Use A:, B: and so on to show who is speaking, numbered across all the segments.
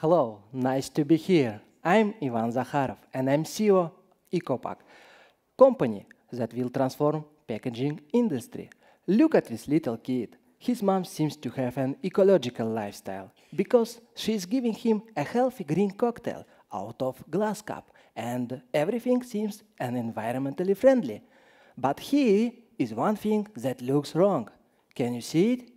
A: Hello, nice to be here. I'm Ivan Zakharov and I'm CEO EcoPack, company that will transform packaging industry. Look at this little kid. His mom seems to have an ecological lifestyle because she is giving him a healthy green cocktail out of glass cup and everything seems an environmentally friendly. But here is one thing that looks wrong. Can you see it?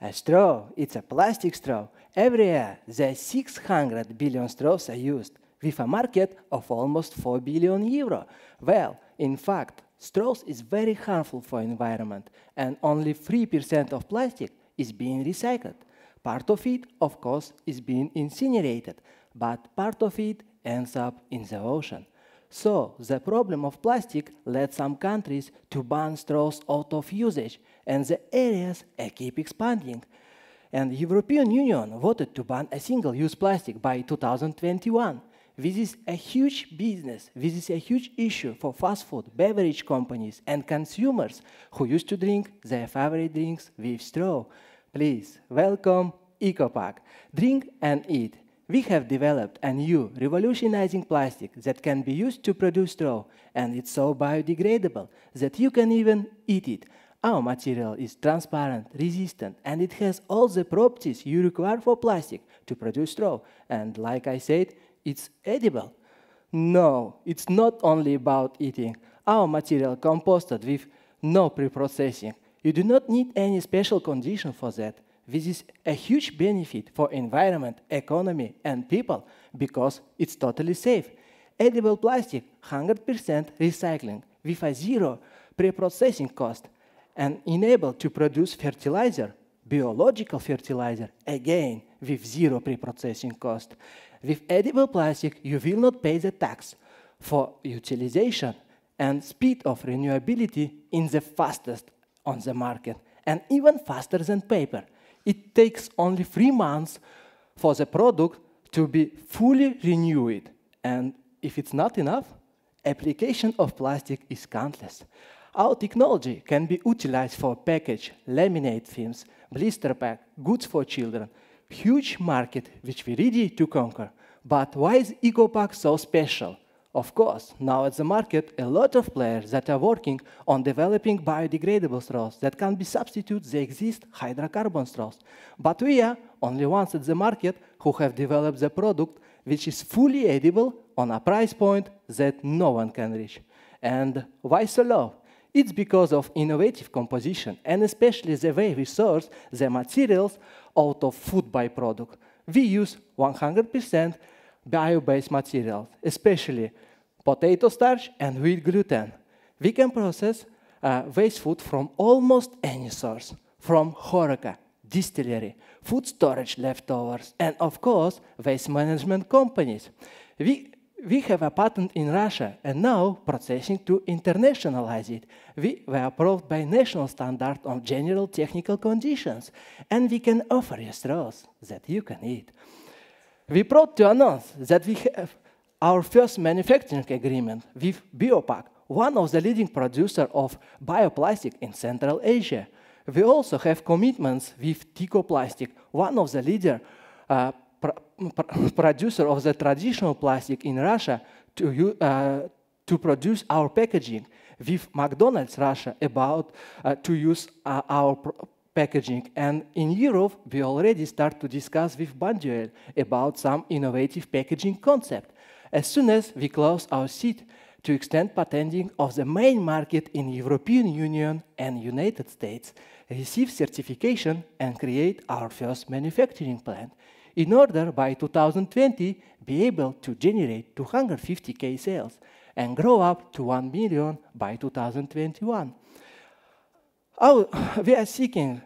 A: a straw, it's a plastic straw. Every year, the 600 billion straws are used with a market of almost 4 billion euro. Well, in fact, straws is very harmful for environment and only 3% of plastic is being recycled. Part of it, of course, is being incinerated, but part of it ends up in the ocean. So the problem of plastic led some countries to ban straws out of usage, and the areas uh, keep expanding. And the European Union voted to ban a single-use plastic by 2021. This is a huge business. This is a huge issue for fast food, beverage companies, and consumers who used to drink their favorite drinks with straw. Please welcome EcoPack. Drink and eat we have developed a new revolutionizing plastic that can be used to produce straw, and it's so biodegradable that you can even eat it. Our material is transparent, resistant, and it has all the properties you require for plastic to produce straw. And like I said, it's edible. No, it's not only about eating. Our material composted with no pre-processing. You do not need any special condition for that. This is a huge benefit for environment, economy, and people because it's totally safe. Edible plastic, 100% recycling with a zero pre-processing cost and enabled to produce fertilizer, biological fertilizer, again with zero pre-processing cost. With edible plastic, you will not pay the tax for utilization and speed of renewability in the fastest on the market and even faster than paper it takes only three months for the product to be fully renewed. And if it's not enough, application of plastic is countless. Our technology can be utilized for package, laminate films, blister pack, goods for children, huge market which we really ready to conquer. But why is EcoPack so special? Of course, now at the market, a lot of players that are working on developing biodegradable straws that can be substitute the exist hydrocarbon straws. But we are only ones at the market who have developed the product which is fully edible on a price point that no one can reach. And why so low? It's because of innovative composition, and especially the way we source the materials out of food byproduct. We use 100% bio-based materials, especially potato starch and wheat gluten. We can process uh, waste food from almost any source, from HORECA, distillery, food storage leftovers, and of course, waste management companies. We, we have a patent in Russia and now processing to internationalize it. We were approved by national standard on general technical conditions, and we can offer you straws that you can eat we proud to announce that we have our first manufacturing agreement with Biopac, one of the leading producers of bioplastic in Central Asia. We also have commitments with Tico Plastic, one of the leader uh, pr pr producer of the traditional plastic in Russia to, uh, to produce our packaging with McDonald's Russia about uh, to use uh, our packaging. And in Europe, we already start to discuss with Banduel about some innovative packaging concept. As soon as we close our seat to extend patenting of the main market in European Union and United States, receive certification and create our first manufacturing plant in order by 2020 be able to generate 250k sales and grow up to 1 million by 2021. Our, we are seeking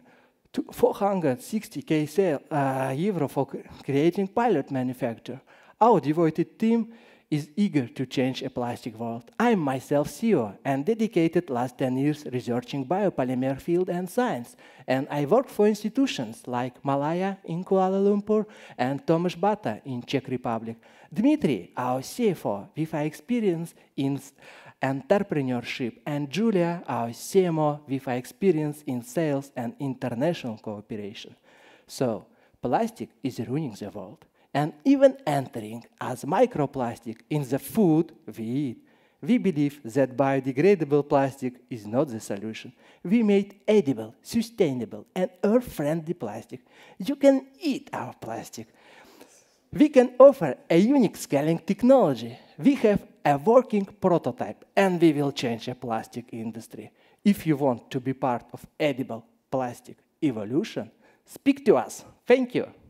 A: 460k sale, uh, euro for creating pilot manufacturer. Our devoted team is eager to change a plastic world. I'm myself CEO and dedicated last 10 years researching biopolymer field and science. And I work for institutions like Malaya in Kuala Lumpur and Tomas Bata in Czech Republic. Dmitry, our CFO, with our experience in entrepreneurship, and Julia, our CMO, with our experience in sales and international cooperation. So, plastic is ruining the world and even entering as microplastic in the food we eat. We believe that biodegradable plastic is not the solution. We made edible, sustainable, and earth-friendly plastic. You can eat our plastic. We can offer a unique scaling technology. We have a working prototype, and we will change the plastic industry. If you want to be part of edible plastic evolution, speak to us. Thank you.